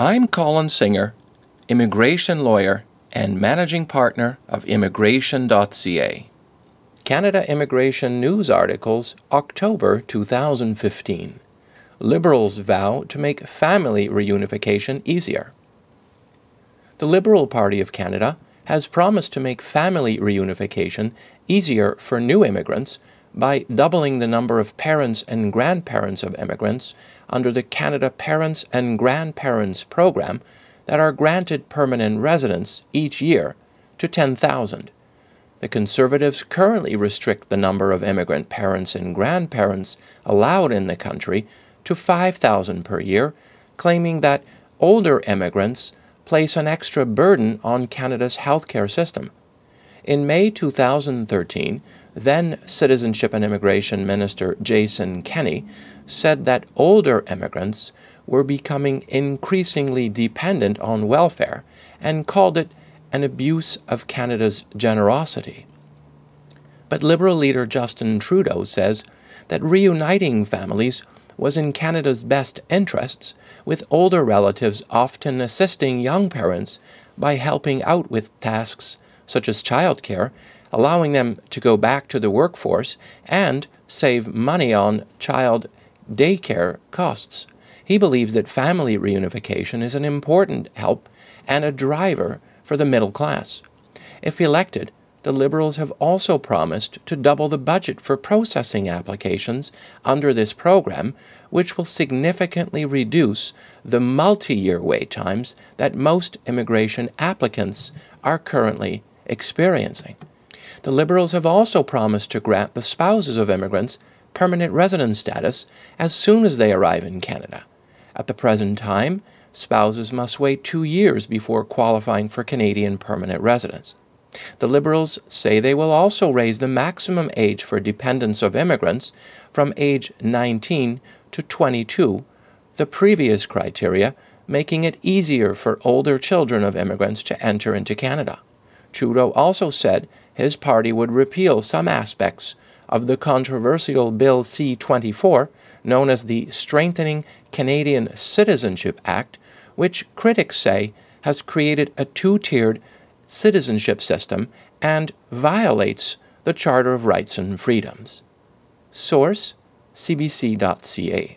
I'm Colin Singer, immigration lawyer and managing partner of immigration.ca. Canada Immigration News Articles, October 2015. Liberals vow to make family reunification easier. The Liberal Party of Canada has promised to make family reunification easier for new immigrants by doubling the number of parents and grandparents of immigrants under the Canada Parents and Grandparents Program that are granted permanent residence each year to 10,000. The Conservatives currently restrict the number of immigrant parents and grandparents allowed in the country to 5,000 per year, claiming that older immigrants place an extra burden on Canada's healthcare system. In May 2013, then Citizenship and Immigration Minister Jason Kenney said that older immigrants were becoming increasingly dependent on welfare and called it an abuse of Canada's generosity. But Liberal leader Justin Trudeau says that reuniting families was in Canada's best interests, with older relatives often assisting young parents by helping out with tasks such as childcare, allowing them to go back to the workforce and save money on child daycare costs. He believes that family reunification is an important help and a driver for the middle class. If elected, the Liberals have also promised to double the budget for processing applications under this program, which will significantly reduce the multi year wait times that most immigration applicants are currently experiencing. The Liberals have also promised to grant the spouses of immigrants permanent residence status as soon as they arrive in Canada. At the present time, spouses must wait two years before qualifying for Canadian permanent residence. The Liberals say they will also raise the maximum age for dependents of immigrants from age 19 to 22, the previous criteria making it easier for older children of immigrants to enter into Canada. Trudeau also said his party would repeal some aspects of the controversial Bill C 24, known as the Strengthening Canadian Citizenship Act, which critics say has created a two tiered citizenship system and violates the Charter of Rights and Freedoms. Source cbc.ca